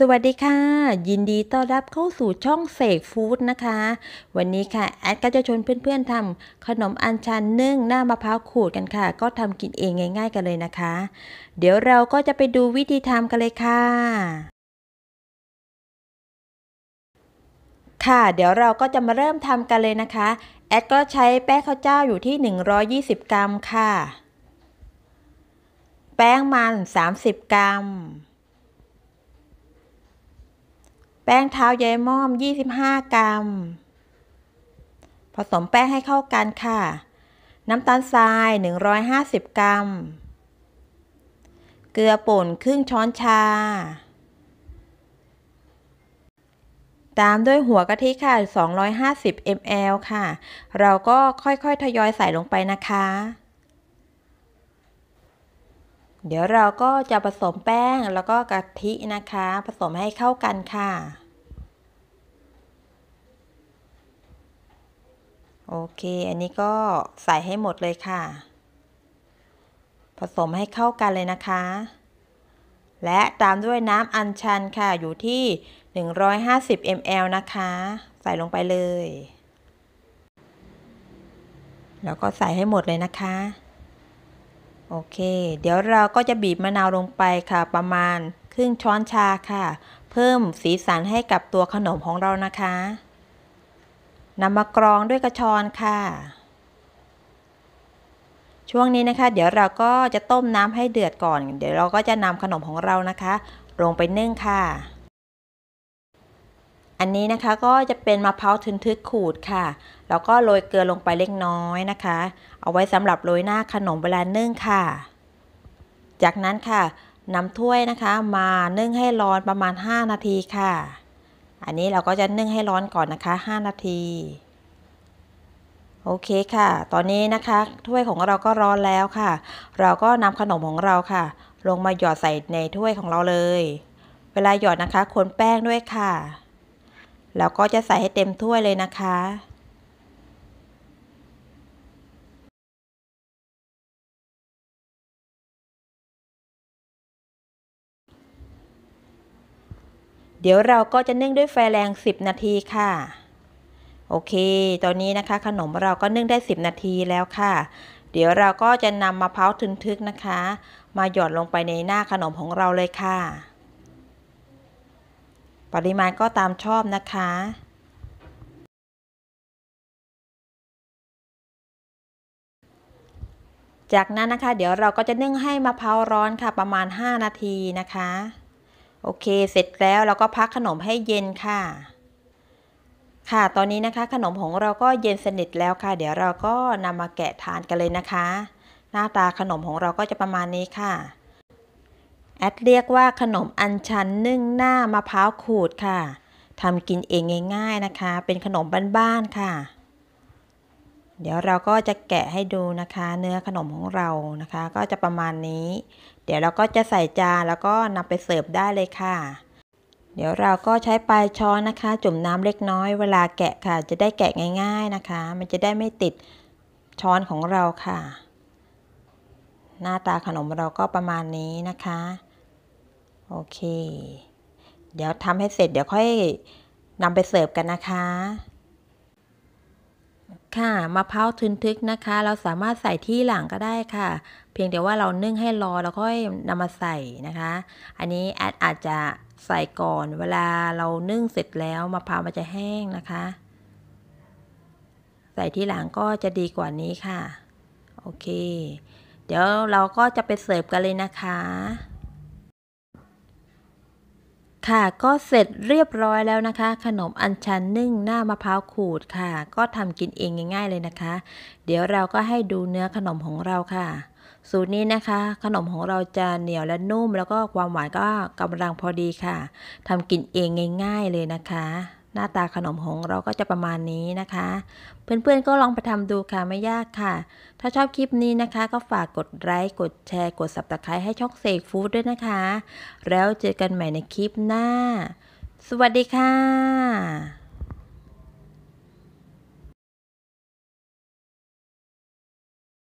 สวัสดีค่ะ ยินดีต้อนรับเข้าสู่ช่องเสกฟู้ดนะคะ วันนี้ค่ะแอดก็จะชวนเพื่อนๆทำขนมอัญชันนึ่งหน้ามะพร้าวขูดกันค่ะ ก็ทำกินเองง่าย ๆ กันเลยนะคะ เดี๋ยวเราก็จะไปดูวิธีทำกันเลยค่ะ ค่ะเดี๋ยวเราก็จะมาเริ่มทำกันเลยนะคะแอดก็ใช้แป้งข้าวเจ้าอยู่ที่ 120 กรัมค่ะ แป้งมัน 30 กรัมแป้งเท้ายายม่อม 25 กรัม ผสมแป้งให้เข้ากันค่ะ น้ำตาลทราย 150 กรัม เกลือป่นครึ่งช้อนชา ตามด้วยหัวกะทิค่ะ 250 ml ค่ะ เราก็ค่อยๆทยอยใส่ลงไปนะคะเดี๋ยวเราก็จะผสมแป้งแล้วก็กะทินะคะ ผสมให้เข้ากันค่ะ โอเคอันนี้ก็ใส่ให้หมดเลยค่ะ ผสมให้เข้ากันเลยนะคะ และตามด้วยน้ำอัญชันค่ะอยู่ที่ 150 ml นะคะ ใส่ลงไปเลย แล้วก็ใส่ให้หมดเลยนะคะโอเค เดี๋ยวเราก็จะบีบ มะนาวลงไปค่ะ ประมาณครึ่งช้อนชาค่ะ เพิ่มสีสันให้กับตัวขนมของเรานะคะนำมากรองด้วยกระชอนค่ะ ช่วงนี้นะคะ เดี๋ยวเราก็จะต้มน้ำให้เดือดก่อนเดี๋ยวเราก็จะนำขนมของเรานะคะ ลงไปนึ่งค่ะอันนี้นะคะก็จะเป็นมะพร้าวทึนทึกขูดค่ะ แล้วก็โรยเกลือลงไปเล็กน้อยนะคะ เอาไว้สำหรับโรยหน้าขนมเวลานึ่งค่ะ จากนั้นค่ะนำถ้วยนะคะมานึ่งให้ร้อนประมาณ 5 นาทีค่ะ อันนี้เราก็จะนึ่งให้ร้อนก่อนนะคะ 5 นาที โอเคค่ะ ตอนนี้นะคะ ถ้วยของเราก็ร้อนแล้วค่ะ เราก็นำขนมของเราค่ะ ลงมาหยอดใส่ในถ้วยของเราเลย เวลาหยอดนะคะคนแป้งด้วยค่ะแล้วก็จะใส่ให้เต็มถ้วยเลยนะคะ เดี๋ยวเราก็จะนึ่งด้วยไฟแรง 10 นาทีค่ะ โอเค ตอนนี้นะคะขนมเราก็นึ่งได้ 10 นาทีแล้วค่ะ เดี๋ยวเราก็จะนำมะพร้าวทึนทึกนะคะ มาหยอดลงไปในหน้าขนมของเราเลยค่ะปริมาณก็ตามชอบนะคะ จากนั้นนะคะ เดี๋ยวเราก็จะนึ่งให้มะพร้าวร้อนค่ะประมาณ 5 นาทีนะคะ โอเคเสร็จแล้วเราก็พักขนมให้เย็นค่ะ ค่ะตอนนี้นะคะ ขนมของเราก็เย็นสนิทแล้วค่ะ เดี๋ยวเราก็นำมาแกะทานกันเลยนะคะ หน้าตาขนมของเราก็จะประมาณนี้ค่ะแดเรียกว่าขนมอันชันนึ่งหน้ามะพร้าวขูดค่ะทำกินเองง่าย ๆนะคะ เป็นขนมบ้านๆค่ะ เดี๋ยวเราก็จะแกะให้ดูนะคะ เนื้อขนมของเรานะคะ ก็จะประมาณนี้ เดี๋ยวเราก็จะใส่จานแล้วก็นำไปเสิร์ฟได้เลยค่ะ เดี๋ยวเราก็ใช้ปลายช้อนนะคะ จุ่มน้ำเล็กน้อย เวลาแกะค่ะ จะได้แกะง่าย ๆนะคะ มันจะได้ไม่ติดช้อนของเราค่ะ หน้าตาขนมเราก็ประมาณนี้นะคะโอเค เดี๋ยวทำให้เสร็จเดี๋ยวค่อยนำไปเสิร์ฟกันนะคะ ค่ะมะพร้าวทึนทึกนะคะ เราสามารถใส่ที่หลังก็ได้ค่ะ เพียงแต่ว่าเรานึ่งให้รอแล้วค่อยนำมาใส่นะคะ อันนี้แอดอาจจะใส่ก่อนเวลาเรานึ่งเสร็จแล้วมะพร้าวมันจะแห้งนะคะ ใส่ที่หลังก็จะดีกว่านี้ค่ะ โอเค เดี๋ยวเราก็จะไปเสิร์ฟกันเลยนะคะค่ะก็เสร็จเรียบร้อยแล้วนะคะ ขนมอัญชันนึ่งหน้ามะพร้าวขูดค่ะ ก็ทำกินเองง่าย ๆ เลยนะคะ เดี๋ยวเราก็ให้ดูเนื้อขนมของเราค่ะ สูตรนี้นะคะ ขนมของเราจะเหนียวและนุ่ม แล้วก็ความหวานก็กำลังพอดีค่ะทำกินเองง่าย ๆ เลยนะคะหน้าตาขนมหงเราก็จะประมาณนี้นะคะ เพื่อนๆก็ลองไปทำดูค่ะไม่ยากค่ะ ถ้าชอบคลิปนี้นะคะก็ฝากกดไลค์กดแชร์กด subscribe ให้ช่องเสกฟู้ดด้วยนะคะ แล้วเจอกันใหม่ในคลิปหน้า สวัสดีค่ะ